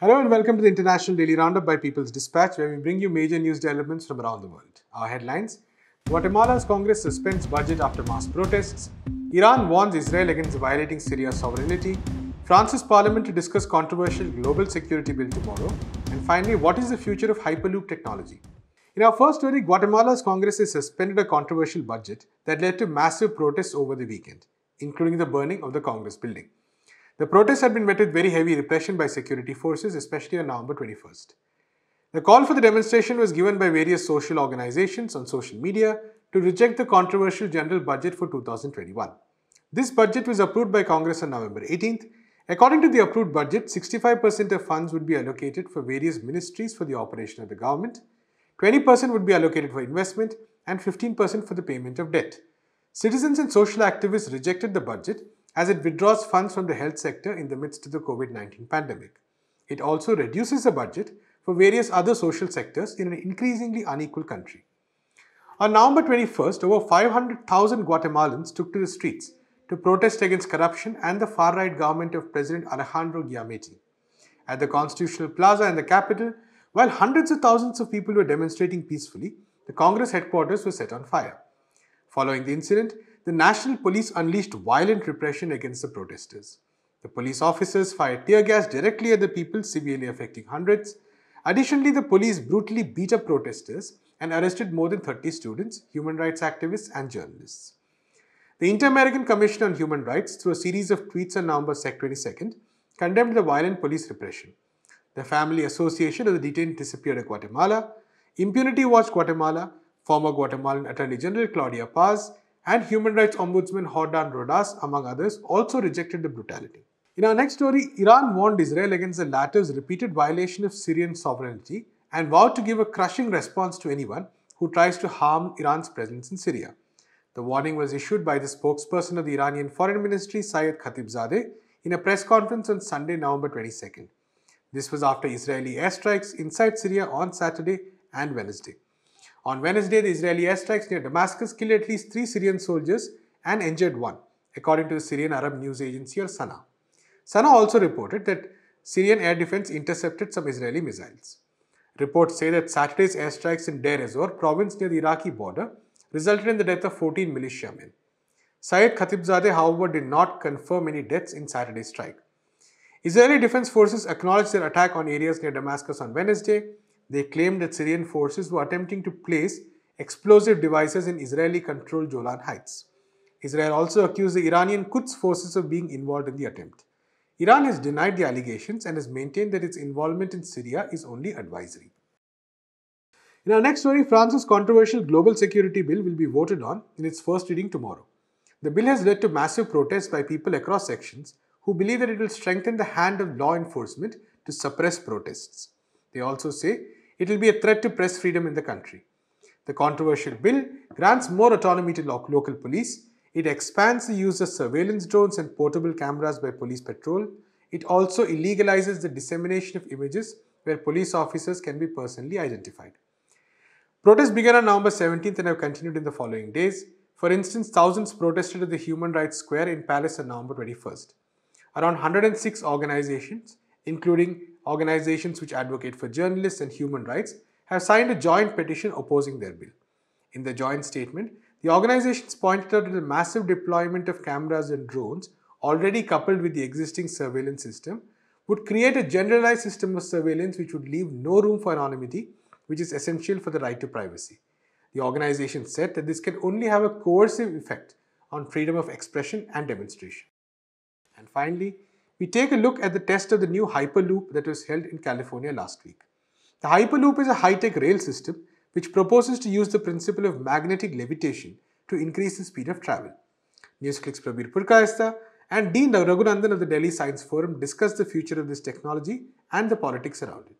Hello and welcome to the International Daily Roundup by People's Dispatch, where we bring you major news developments from around the world. Our headlines Guatemala's Congress suspends budget after mass protests, Iran warns Israel against violating Syria's sovereignty, France's parliament to discuss controversial global security bill tomorrow, and finally, what is the future of Hyperloop technology? In our first story, Guatemala's Congress has suspended a controversial budget that led to massive protests over the weekend, including the burning of the Congress building. The protests had been met with very heavy repression by security forces, especially on November 21st. The call for the demonstration was given by various social organizations on social media to reject the controversial general budget for 2021. This budget was approved by Congress on November 18th. According to the approved budget, 65% of funds would be allocated for various ministries for the operation of the government, 20% would be allocated for investment, and 15% for the payment of debt. Citizens and social activists rejected the budget as it withdraws funds from the health sector in the midst of the COVID-19 pandemic. It also reduces the budget for various other social sectors in an increasingly unequal country. On November 21st, over 500,000 Guatemalans took to the streets to protest against corruption and the far-right government of President Alejandro Giamatti. At the Constitutional Plaza in the capital, while hundreds of thousands of people were demonstrating peacefully, the Congress headquarters was set on fire. Following the incident, the national police unleashed violent repression against the protesters. The police officers fired tear gas directly at the people, severely affecting hundreds. Additionally, the police brutally beat up protesters and arrested more than 30 students, human rights activists and journalists. The Inter-American Commission on Human Rights, through a series of tweets on November 22nd, condemned the violent police repression. The Family Association of the Detained Disappeared in Guatemala, Impunity Watch Guatemala, former Guatemalan Attorney General Claudia Paz, and Human Rights Ombudsman Hordan Rodas, among others, also rejected the brutality. In our next story, Iran warned Israel against the latter's repeated violation of Syrian sovereignty and vowed to give a crushing response to anyone who tries to harm Iran's presence in Syria. The warning was issued by the spokesperson of the Iranian Foreign Ministry, Sayed Khatibzadeh, in a press conference on Sunday, November 22nd. This was after Israeli airstrikes inside Syria on Saturday and Wednesday. On Wednesday, the Israeli airstrikes near Damascus killed at least three Syrian soldiers and injured one, according to the Syrian Arab news agency or SANA. SANA also reported that Syrian air defense intercepted some Israeli missiles. Reports say that Saturday's airstrikes in Deir Ezor province near the Iraqi border resulted in the death of 14 militiamen. Syed Khatibzadeh, however, did not confirm any deaths in Saturday's strike. Israeli defense forces acknowledged their attack on areas near Damascus on Wednesday, they claimed that Syrian forces were attempting to place explosive devices in Israeli-controlled Golan Heights. Israel also accused the Iranian Quds forces of being involved in the attempt. Iran has denied the allegations and has maintained that its involvement in Syria is only advisory. In our next story, France's controversial global security bill will be voted on in its first reading tomorrow. The bill has led to massive protests by people across sections who believe that it will strengthen the hand of law enforcement to suppress protests. They also say it will be a threat to press freedom in the country. The controversial bill grants more autonomy to local police. It expands the use of surveillance drones and portable cameras by police patrol. It also illegalizes the dissemination of images where police officers can be personally identified. Protests began on November 17th and have continued in the following days. For instance, thousands protested at the Human Rights Square in Paris on November 21st. Around 106 organizations, including organizations which advocate for journalists and human rights have signed a joint petition opposing their bill. In the joint statement, the organizations pointed out that the massive deployment of cameras and drones, already coupled with the existing surveillance system, would create a generalized system of surveillance which would leave no room for anonymity, which is essential for the right to privacy. The organization said that this can only have a coercive effect on freedom of expression and demonstration. And finally, we take a look at the test of the new Hyperloop that was held in California last week. The Hyperloop is a high-tech rail system which proposes to use the principle of magnetic levitation to increase the speed of travel. NewsClick's Prabir Purkaista and Dean Raghunandan of the Delhi Science Forum discuss the future of this technology and the politics around it.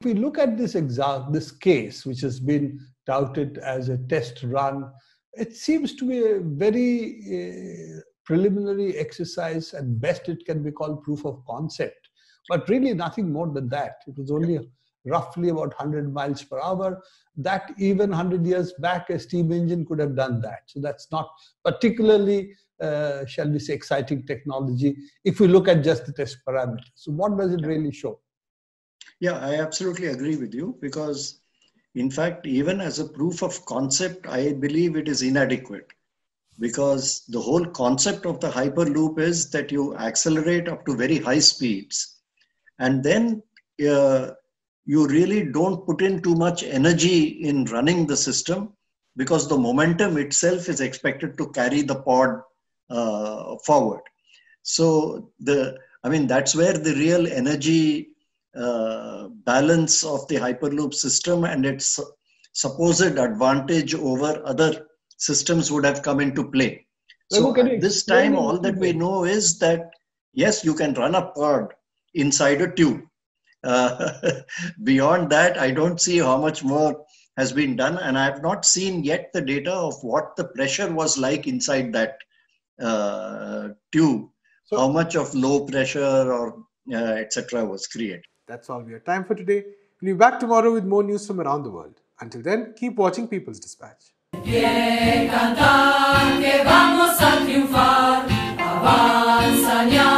If we look at this exact this case, which has been touted as a test run, it seems to be a very uh, preliminary exercise. At best, it can be called proof of concept, but really nothing more than that. It was only roughly about 100 miles per hour. That even 100 years back, a steam engine could have done that. So that's not particularly, uh, shall we say, exciting technology if we look at just the test parameters. So what does it really show? Yeah, I absolutely agree with you because, in fact, even as a proof of concept, I believe it is inadequate because the whole concept of the hyperloop is that you accelerate up to very high speeds and then uh, you really don't put in too much energy in running the system because the momentum itself is expected to carry the pod uh, forward so the i mean that's where the real energy uh, balance of the hyperloop system and its supposed advantage over other systems would have come into play. So at this time, all that we know is that yes, you can run a pod inside a tube. Uh, beyond that, I don't see how much more has been done, and I have not seen yet the data of what the pressure was like inside that uh, tube, so, how much of low pressure or uh, etc. was created. That's all we have time for today. We'll be back tomorrow with more news from around the world. Until then, keep watching People's Dispatch. Bien cantar que vamos a triunfar, avanza ya.